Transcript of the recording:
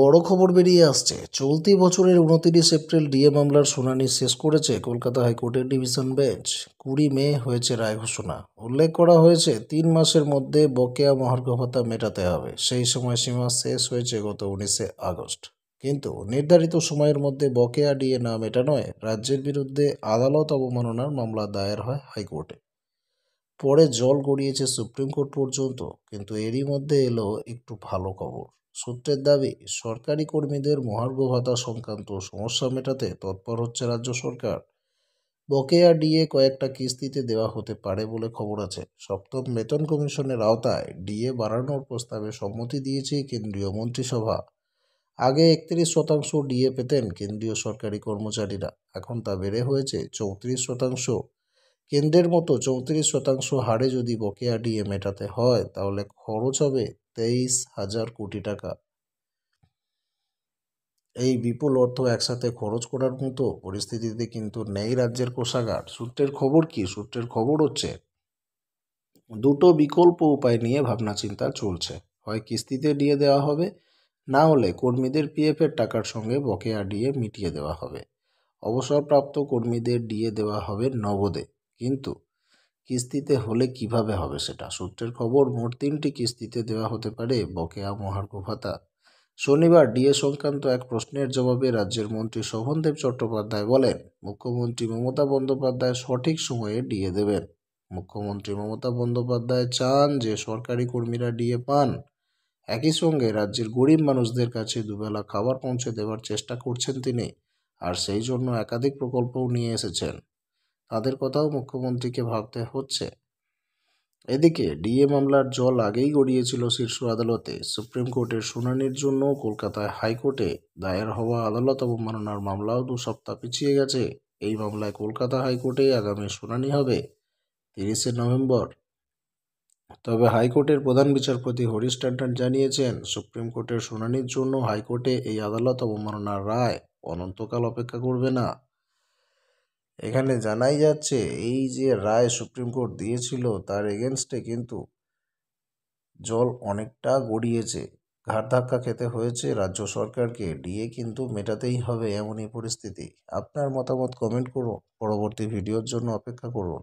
বড় খবর বেরিয়ে আসছে চলতি বছরের উনতিরিশ এপ্রিল ডিএ মামলার শুনানি শেষ করেছে কলকাতা হাইকোর্টের ডিভিশন বেঞ্চ কুড়ি মে হয়েছে রায় ঘোষণা উল্লেখ করা হয়েছে তিন মাসের মধ্যে বকেয়া মহার্ঘ ভাতা মেটাতে হবে সেই সময় সীমা শেষ হয়েছে গত উনিশে আগস্ট কিন্তু নির্ধারিত সময়ের মধ্যে বকেয়া ডিএ না মেটানোয় রাজ্যের বিরুদ্ধে আদালত অবমাননার মামলা দায়ের হয় হাইকোর্টে পরে জল গড়িয়েছে সুপ্রিম কোর্ট পর্যন্ত কিন্তু এরই মধ্যে এলো একটু ভালো খবর সূত্রের দাবি সরকারি কর্মীদের মহার্ঘ ভাতা সংক্রান্ত সমস্যা মেটাতে তৎপর হচ্ছে রাজ্য সরকার বকেয়া ডিএ কয়েকটা কিস্তিতে দেওয়া হতে পারে বলে খবর আছে সপ্তম বেতন কমিশনের আওতায় ডিএ বাড়ানোর প্রস্তাবে সম্মতি দিয়েছে কেন্দ্রীয় মন্ত্রিসভা আগে একত্রিশ শতাংশ ডিএ পেতেন কেন্দ্রীয় সরকারি কর্মচারীরা এখন তা বেড়ে হয়েছে চৌত্রিশ শতাংশ কেন্দ্রের মতো চৌত্রিশ শতাংশ হারে যদি বকেয়া ডিএ মেটাতে হয় তাহলে খরচ হবে তেইশ হাজার কোটি টাকা এই বিপুল অর্থ একসাথে খরচ করার মতো পরিস্থিতিতে কিন্তু নেই রাজ্যের কোষাগার সূত্রের খবর কি সূত্রের খবর হচ্ছে দুটো বিকল্প উপায় নিয়ে ভাবনা চিন্তা চলছে হয় কিস্তিতে দিয়ে দেওয়া হবে না হলে কর্মীদের এর টাকার সঙ্গে বকেয়া ডিএ মিটিয়ে দেওয়া হবে অবসরপ্রাপ্ত কর্মীদের ডিএ দেওয়া হবে নগদে কিন্তু কিস্তিতে হলে কিভাবে হবে সেটা সূত্রের খবর মোট তিনটি কিস্তিতে দেওয়া হতে পারে বকেয়া মহার্গ ভাতা শনিবার ডিএ সংক্রান্ত এক প্রশ্নের জবাবে রাজ্যের মন্ত্রী শোভনদেব চট্টোপাধ্যায় বলেন মুখ্যমন্ত্রী মমতা বন্দ্যোপাধ্যায় সঠিক সময়ে ডিএ দেবেন মুখ্যমন্ত্রী মমতা বন্দ্যোপাধ্যায় চান যে সরকারি কর্মীরা ডিএ পান একই সঙ্গে রাজ্যের গরিব মানুষদের কাছে দুবেলা খাবার পৌঁছে দেওয়ার চেষ্টা করছেন তিনি আর সেই জন্য একাধিক প্রকল্পও নিয়ে এসেছেন তাদের কথাও মুখ্যমন্ত্রীকে ভাবতে হচ্ছে এদিকে ডিএ মামলার জল আগেই গড়িয়েছিল শীর্ষ আদালতে সুপ্রিম কোর্টের শুনানির জন্য কলকাতায় হাইকোর্টে দায়ের হওয়া আদালত অবমাননার মামলাও দু সপ্তাহ পিছিয়ে গেছে এই মামলায় কলকাতা হাইকোর্টে আগামী শুনানি হবে তিরিশে নভেম্বর তবে হাইকোর্টের প্রধান বিচারপতি হরিশ ট্যান্টন জানিয়েছেন সুপ্রিম কোর্টের শুনানির জন্য হাইকোর্টে এই আদালত অবমাননার রায় অনন্তকাল অপেক্ষা করবে না এখানে জানাই যাচ্ছে এই যে রায় সুপ্রিম কোর্ট দিয়েছিল তার এগেনস্টে কিন্তু জল অনেকটা গড়িয়েছে ঘাট ধাক্কা খেতে হয়েছে রাজ্য সরকারকে ডিএ কিন্তু মেটাতেই হবে এমনই পরিস্থিতি আপনার মতামত কমেন্ট করুন পরবর্তী ভিডিওর জন্য অপেক্ষা করুন